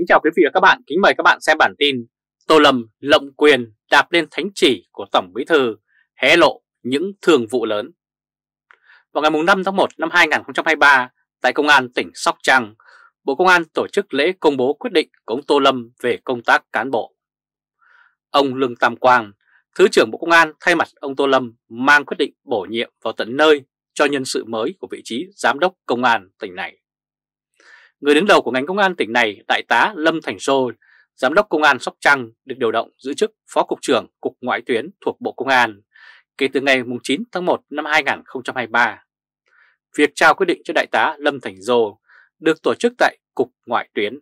Kính chào quý vị và các bạn, kính mời các bạn xem bản tin Tô Lâm lộng quyền đạp lên thánh chỉ của Tổng Bí Thư, hé lộ những thường vụ lớn. Vào ngày 5 tháng 1 năm 2023, tại Công an tỉnh Sóc Trăng, Bộ Công an tổ chức lễ công bố quyết định của ông Tô Lâm về công tác cán bộ. Ông Lương Tam Quang, Thứ trưởng Bộ Công an thay mặt ông Tô Lâm mang quyết định bổ nhiệm vào tận nơi cho nhân sự mới của vị trí Giám đốc Công an tỉnh này. Người đứng đầu của ngành công an tỉnh này, Đại tá Lâm Thành Sô, Giám đốc Công an Sóc Trăng được điều động giữ chức Phó Cục trưởng Cục Ngoại tuyến thuộc Bộ Công an kể từ ngày 9 tháng 1 năm 2023. Việc trao quyết định cho Đại tá Lâm Thành Dô được tổ chức tại Cục Ngoại tuyến.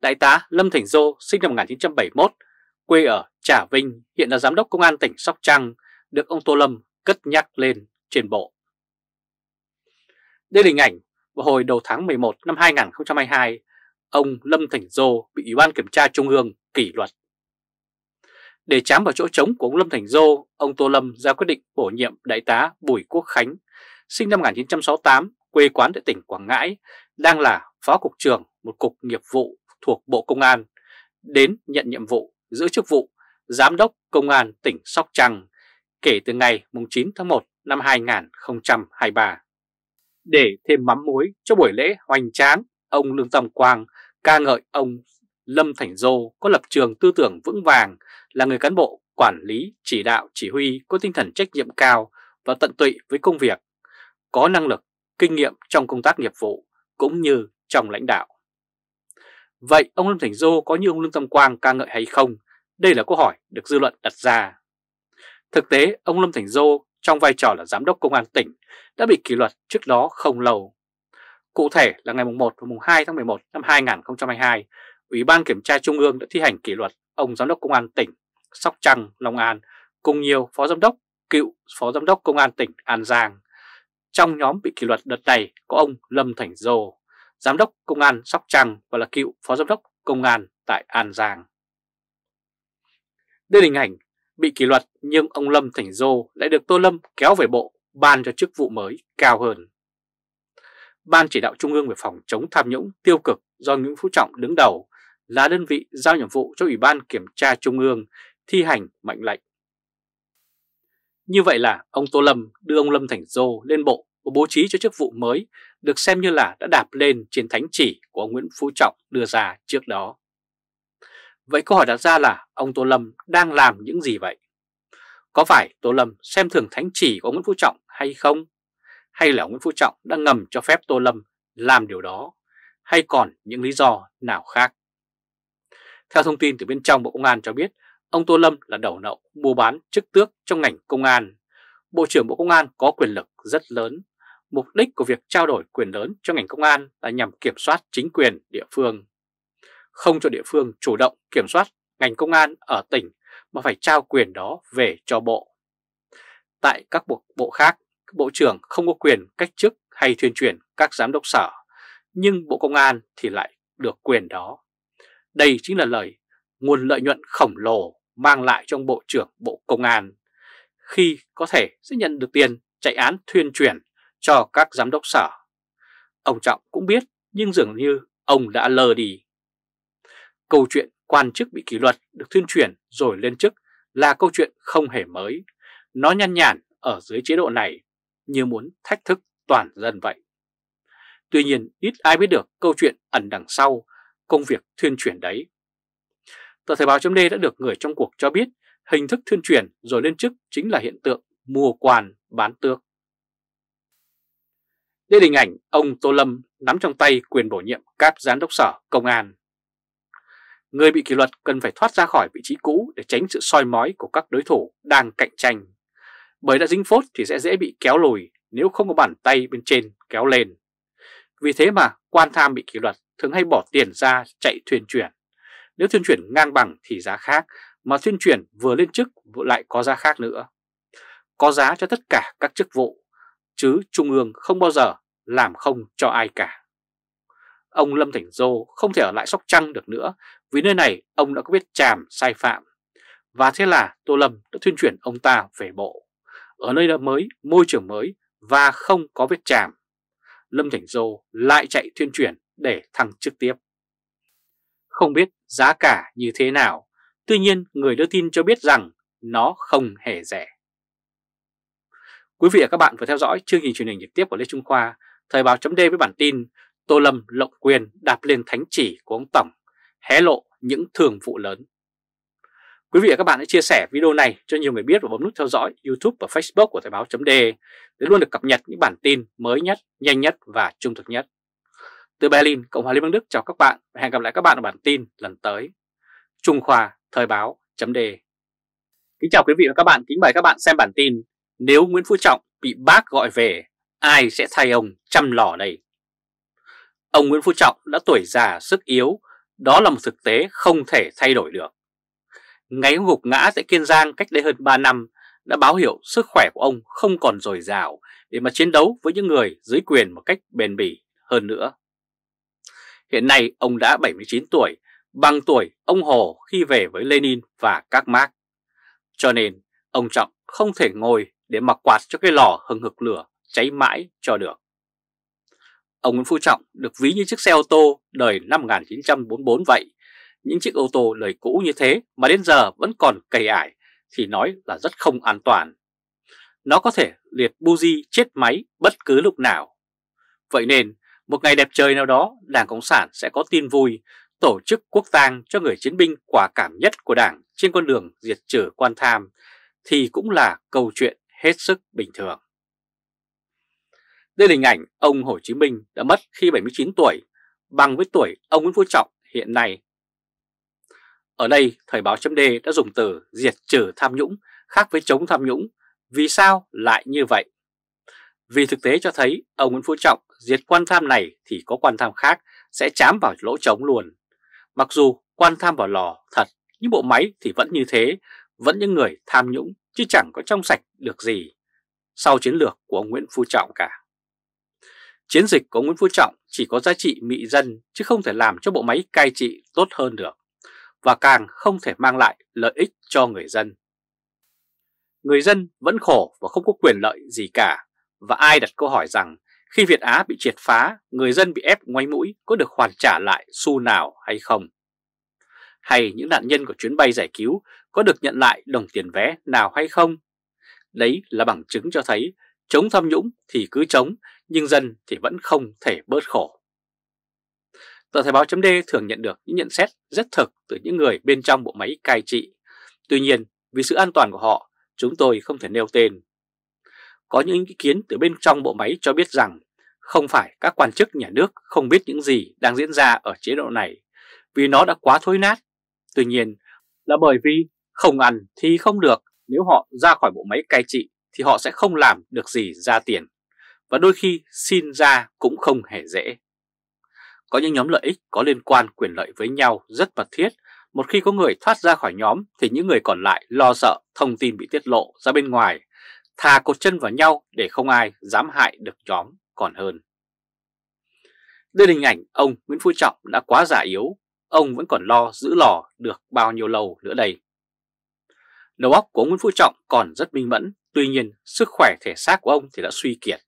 Đại tá Lâm Thành Dô sinh năm 1971, quê ở Trà Vinh, hiện là Giám đốc Công an tỉnh Sóc Trăng, được ông Tô Lâm cất nhắc lên trên bộ. Đây là hình ảnh vào hồi đầu tháng 11 năm 2022, ông Lâm Thành Dô bị Ủy ban Kiểm tra Trung ương kỷ luật. Để chám vào chỗ trống của ông Lâm Thành Dô, ông Tô Lâm ra quyết định bổ nhiệm Đại tá Bùi Quốc Khánh, sinh năm 1968, quê quán tại tỉnh Quảng Ngãi, đang là Phó Cục trưởng một cục nghiệp vụ thuộc Bộ Công an, đến nhận nhiệm vụ giữ chức vụ Giám đốc Công an tỉnh Sóc Trăng kể từ ngày 9 tháng 1 năm 2023 để thêm mắm muối cho buổi lễ hoành tráng, ông Lương tâm Quang ca ngợi ông Lâm Thành Dô có lập trường tư tưởng vững vàng, là người cán bộ, quản lý, chỉ đạo, chỉ huy có tinh thần trách nhiệm cao và tận tụy với công việc, có năng lực, kinh nghiệm trong công tác nghiệp vụ cũng như trong lãnh đạo. Vậy ông Lâm Thành Dô có như ông Lương Tâm Quang ca ngợi hay không? Đây là câu hỏi được dư luận đặt ra. Thực tế, ông Lâm Thành Dô trong vai trò là giám đốc công an tỉnh đã bị kỷ luật trước đó không lâu. Cụ thể là ngày 1 và 2 tháng 11 năm 2022, Ủy ban Kiểm tra Trung ương đã thi hành kỷ luật ông giám đốc công an tỉnh Sóc Trăng, Long An cùng nhiều phó giám đốc, cựu phó giám đốc công an tỉnh An Giang. Trong nhóm bị kỷ luật đợt này có ông Lâm Thành Dô, giám đốc công an Sóc Trăng và là cựu phó giám đốc công an tại An Giang. Đây là hình ảnh bị kỷ luật nhưng ông Lâm Thành Dô lại được Tô Lâm kéo về bộ ban cho chức vụ mới cao hơn. Ban chỉ đạo Trung ương về phòng chống tham nhũng tiêu cực do Nguyễn Phú Trọng đứng đầu là đơn vị giao nhiệm vụ cho Ủy ban Kiểm tra Trung ương thi hành mệnh lệnh. Như vậy là ông Tô Lâm đưa ông Lâm Thành Dô lên bộ và bố trí cho chức vụ mới được xem như là đã đạp lên trên thánh chỉ của ông Nguyễn Phú Trọng đưa ra trước đó. Vậy câu hỏi đặt ra là ông Tô Lâm đang làm những gì vậy? Có phải Tô Lâm xem thường thánh chỉ của Nguyễn Phú Trọng hay không? Hay là Nguyễn Phú Trọng đang ngầm cho phép Tô Lâm làm điều đó? Hay còn những lý do nào khác? Theo thông tin từ bên trong Bộ Công an cho biết, ông Tô Lâm là đầu nậu mua bán chức tước trong ngành công an. Bộ trưởng Bộ Công an có quyền lực rất lớn. Mục đích của việc trao đổi quyền lớn cho ngành công an là nhằm kiểm soát chính quyền địa phương không cho địa phương chủ động kiểm soát ngành công an ở tỉnh mà phải trao quyền đó về cho bộ. Tại các bộ, bộ khác, bộ trưởng không có quyền cách chức hay thuyên chuyển các giám đốc sở, nhưng bộ công an thì lại được quyền đó. Đây chính là lời nguồn lợi nhuận khổng lồ mang lại trong bộ trưởng bộ công an, khi có thể sẽ nhận được tiền chạy án thuyên chuyển cho các giám đốc sở. Ông Trọng cũng biết nhưng dường như ông đã lờ đi. Câu chuyện quan chức bị kỷ luật được tuyên truyền rồi lên chức là câu chuyện không hề mới. Nó nhăn nhản ở dưới chế độ này như muốn thách thức toàn dân vậy. Tuy nhiên ít ai biết được câu chuyện ẩn đằng sau công việc tuyên truyền đấy. Tờ Thời báo .d đã được người trong cuộc cho biết hình thức tuyên truyền rồi lên chức chính là hiện tượng mua quan bán tước. Đây là hình ảnh ông Tô Lâm nắm trong tay quyền bổ nhiệm các giám đốc sở công an người bị kỷ luật cần phải thoát ra khỏi vị trí cũ để tránh sự soi mói của các đối thủ đang cạnh tranh. Bởi đã dính phốt thì sẽ dễ bị kéo lùi nếu không có bàn tay bên trên kéo lên. Vì thế mà quan tham bị kỷ luật thường hay bỏ tiền ra chạy thuyền chuyển. Nếu thuyền chuyển ngang bằng thì giá khác, mà thuyền chuyển vừa lên chức lại có giá khác nữa. Có giá cho tất cả các chức vụ, chứ Trung ương không bao giờ làm không cho ai cả ông Lâm Thành Dô không thể ở lại Sóc Trăng được nữa vì nơi này ông đã có biết chàm sai phạm. Và thế là Tô Lâm đã tuyên truyền ông ta về bộ. Ở nơi đã mới, môi trường mới và không có vết chàm. Lâm Thành Dô lại chạy tuyên truyền để thăng trực tiếp. Không biết giá cả như thế nào, tuy nhiên người đưa tin cho biết rằng nó không hề rẻ. Quý vị và các bạn vừa theo dõi chương trình truyền hình trực tiếp của Lê Trung Khoa, Thời báo chấm với bản tin Tô Lâm lộng quyền đạp lên thánh chỉ của ông Tổng, hé lộ những thường vụ lớn. Quý vị và các bạn hãy chia sẻ video này cho nhiều người biết và bấm nút theo dõi YouTube và Facebook của Thời báo .de để luôn được cập nhật những bản tin mới nhất, nhanh nhất và trung thực nhất. Từ Berlin, Cộng hòa Liên bang Đức chào các bạn và hẹn gặp lại các bạn ở bản tin lần tới. Trung Khoa, Thời báo .de Kính chào quý vị và các bạn, kính mời các bạn xem bản tin Nếu Nguyễn Phú Trọng bị bác gọi về, ai sẽ thay ông chăm lò đây? Ông Nguyễn Phú Trọng đã tuổi già sức yếu, đó là một thực tế không thể thay đổi được. Ngày gục ngã tại Kiên Giang cách đây hơn 3 năm đã báo hiệu sức khỏe của ông không còn dồi dào để mà chiến đấu với những người dưới quyền một cách bền bỉ hơn nữa. Hiện nay ông đã 79 tuổi, bằng tuổi ông Hồ khi về với Lenin và các Marx. Cho nên ông Trọng không thể ngồi để mặc quạt cho cái lò hừng hực lửa cháy mãi cho được. Ông Nguyễn Phú Trọng được ví như chiếc xe ô tô đời năm 1944 vậy. Những chiếc ô tô đời cũ như thế mà đến giờ vẫn còn cầy ải thì nói là rất không an toàn. Nó có thể liệt buji chết máy bất cứ lúc nào. Vậy nên, một ngày đẹp trời nào đó, Đảng Cộng sản sẽ có tin vui tổ chức quốc tang cho người chiến binh quả cảm nhất của Đảng trên con đường diệt trừ quan tham thì cũng là câu chuyện hết sức bình thường. Đây là hình ảnh ông Hồ Chí Minh đã mất khi 79 tuổi, bằng với tuổi ông Nguyễn Phú Trọng hiện nay. Ở đây, Thời báo chấm đã dùng từ diệt trừ tham nhũng khác với chống tham nhũng. Vì sao lại như vậy? Vì thực tế cho thấy ông Nguyễn Phú Trọng diệt quan tham này thì có quan tham khác sẽ chám vào lỗ trống luôn. Mặc dù quan tham vào lò thật, nhưng bộ máy thì vẫn như thế, vẫn những người tham nhũng chứ chẳng có trong sạch được gì sau chiến lược của ông Nguyễn Phú Trọng cả. Chiến dịch của Nguyễn Phú Trọng chỉ có giá trị mị dân chứ không thể làm cho bộ máy cai trị tốt hơn được và càng không thể mang lại lợi ích cho người dân. Người dân vẫn khổ và không có quyền lợi gì cả và ai đặt câu hỏi rằng khi Việt Á bị triệt phá, người dân bị ép ngoáy mũi có được hoàn trả lại xu nào hay không? Hay những nạn nhân của chuyến bay giải cứu có được nhận lại đồng tiền vé nào hay không? Đấy là bằng chứng cho thấy chống tham nhũng thì cứ chống nhưng dân thì vẫn không thể bớt khổ. Tờ Thời báo chấm D thường nhận được những nhận xét rất thực từ những người bên trong bộ máy cai trị. Tuy nhiên, vì sự an toàn của họ, chúng tôi không thể nêu tên. Có những ý kiến từ bên trong bộ máy cho biết rằng không phải các quan chức nhà nước không biết những gì đang diễn ra ở chế độ này vì nó đã quá thối nát. Tuy nhiên, là bởi vì không ăn thì không được, nếu họ ra khỏi bộ máy cai trị thì họ sẽ không làm được gì ra tiền và đôi khi xin ra cũng không hề dễ. Có những nhóm lợi ích có liên quan quyền lợi với nhau rất mật thiết, một khi có người thoát ra khỏi nhóm thì những người còn lại lo sợ thông tin bị tiết lộ ra bên ngoài, thà cột chân vào nhau để không ai dám hại được nhóm còn hơn. Đây là hình ảnh ông Nguyễn Phú Trọng đã quá giả yếu, ông vẫn còn lo giữ lò được bao nhiêu lâu nữa đây. Đầu óc của Nguyễn Phú Trọng còn rất minh mẫn, tuy nhiên sức khỏe thể xác của ông thì đã suy kiệt.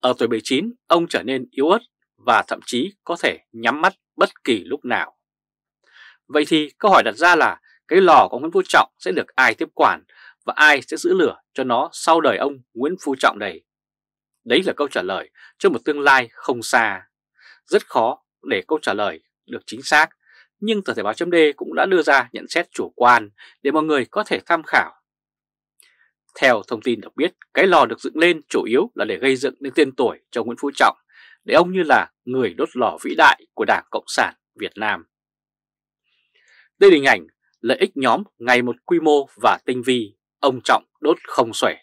Ở tuổi 79, ông trở nên yếu ớt và thậm chí có thể nhắm mắt bất kỳ lúc nào. Vậy thì câu hỏi đặt ra là cái lò của Nguyễn Phú Trọng sẽ được ai tiếp quản và ai sẽ giữ lửa cho nó sau đời ông Nguyễn Phú Trọng đây. Đấy là câu trả lời cho một tương lai không xa. Rất khó để câu trả lời được chính xác, nhưng tờ Thể báo chấm cũng đã đưa ra nhận xét chủ quan để mọi người có thể tham khảo theo thông tin được biết, cái lò được dựng lên chủ yếu là để gây dựng nên tên tuổi cho Nguyễn Phú Trọng, để ông như là người đốt lò vĩ đại của Đảng Cộng sản Việt Nam. Đây là hình ảnh lợi ích nhóm ngày một quy mô và tinh vi, ông Trọng đốt không xuể.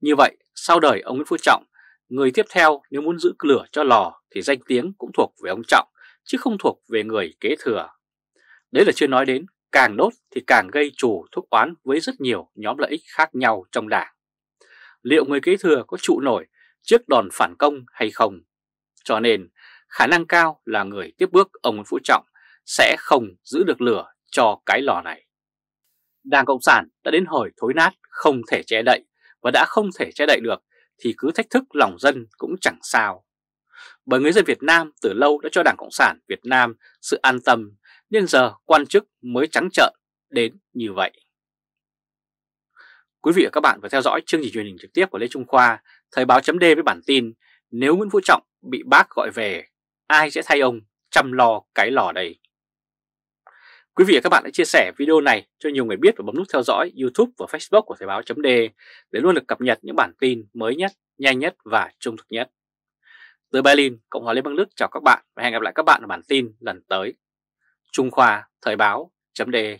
Như vậy, sau đời ông Nguyễn Phú Trọng, người tiếp theo nếu muốn giữ lửa cho lò thì danh tiếng cũng thuộc về ông Trọng, chứ không thuộc về người kế thừa. Đấy là chưa nói đến càng đốt thì càng gây chủ thúc oán với rất nhiều nhóm lợi ích khác nhau trong đảng. Liệu người kế thừa có trụ nổi trước đòn phản công hay không? Cho nên, khả năng cao là người tiếp bước ông Nguyễn Phú Trọng sẽ không giữ được lửa cho cái lò này. Đảng Cộng sản đã đến hồi thối nát, không thể che đậy và đã không thể che đậy được thì cứ thách thức lòng dân cũng chẳng sao. Bởi người dân Việt Nam từ lâu đã cho Đảng Cộng sản Việt Nam sự an tâm nên giờ quan chức mới trắng trợn đến như vậy. Quý vị và các bạn vừa theo dõi chương trình truyền hình trực tiếp của Lê Trung Khoa, Thời báo chấm với bản tin Nếu Nguyễn Phú Trọng bị bác gọi về, ai sẽ thay ông chăm lo cái lò đây? Quý vị và các bạn hãy chia sẻ video này cho nhiều người biết và bấm nút theo dõi YouTube và Facebook của Thời báo chấm để luôn được cập nhật những bản tin mới nhất, nhanh nhất và trung thực nhất. Từ Berlin, Cộng hòa Liên bang Đức chào các bạn và hẹn gặp lại các bạn ở bản tin lần tới. Trung Khoa, Thời báo, chấm đề